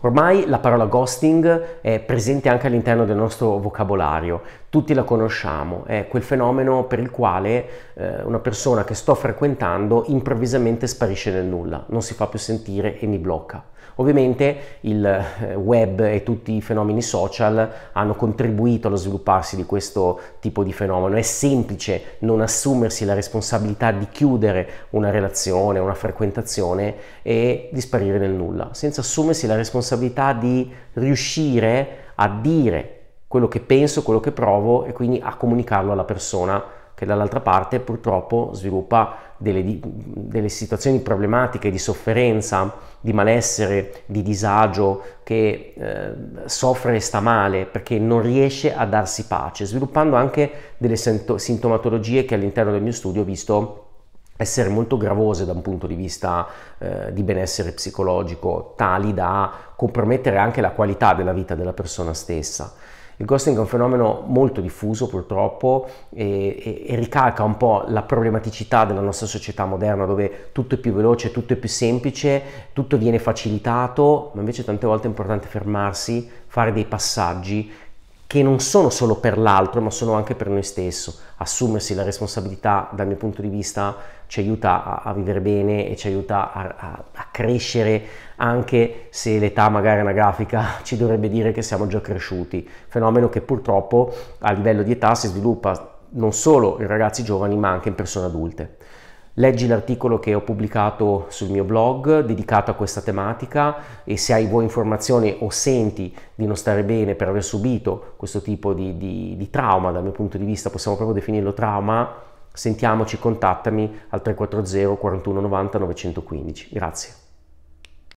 Ormai la parola ghosting è presente anche all'interno del nostro vocabolario, tutti la conosciamo, è quel fenomeno per il quale eh, una persona che sto frequentando improvvisamente sparisce nel nulla, non si fa più sentire e mi blocca. Ovviamente il eh, web e tutti i fenomeni social hanno contribuito allo svilupparsi di questo tipo di fenomeno. È semplice non assumersi la responsabilità di chiudere una relazione, una frequentazione e di sparire nel nulla, senza assumersi la responsabilità responsabilità di riuscire a dire quello che penso, quello che provo e quindi a comunicarlo alla persona che dall'altra parte purtroppo sviluppa delle, delle, situazioni problematiche di sofferenza, di malessere, di disagio, che eh, soffre e sta male perché non riesce a darsi pace, sviluppando anche delle sintomatologie che all'interno del mio studio ho visto essere molto gravose da un punto di vista eh, di benessere psicologico, tali da compromettere anche la qualità della vita della persona stessa. Il ghosting è un fenomeno molto diffuso purtroppo e, e, e, ricalca un po' la problematicità della nostra società moderna dove tutto è più veloce, tutto è più semplice, tutto viene facilitato, ma invece tante volte è importante fermarsi, fare dei passaggi che non sono solo per l'altro, ma sono anche per noi stessi. Assumersi la responsabilità, dal mio punto di vista, ci aiuta a, a vivere bene e ci aiuta a, a, a crescere, anche se l'età magari anagrafica ci dovrebbe dire che siamo già cresciuti. Fenomeno che purtroppo a livello di età si sviluppa non solo in ragazzi giovani, ma anche in persone adulte. Leggi l'articolo che ho pubblicato sul mio blog dedicato a questa tematica e se hai vuoi informazioni o senti di non stare bene per aver subito questo tipo di, di, di trauma, dal mio punto di vista possiamo proprio definirlo trauma, sentiamoci, contattami al 340 4190 915. Grazie.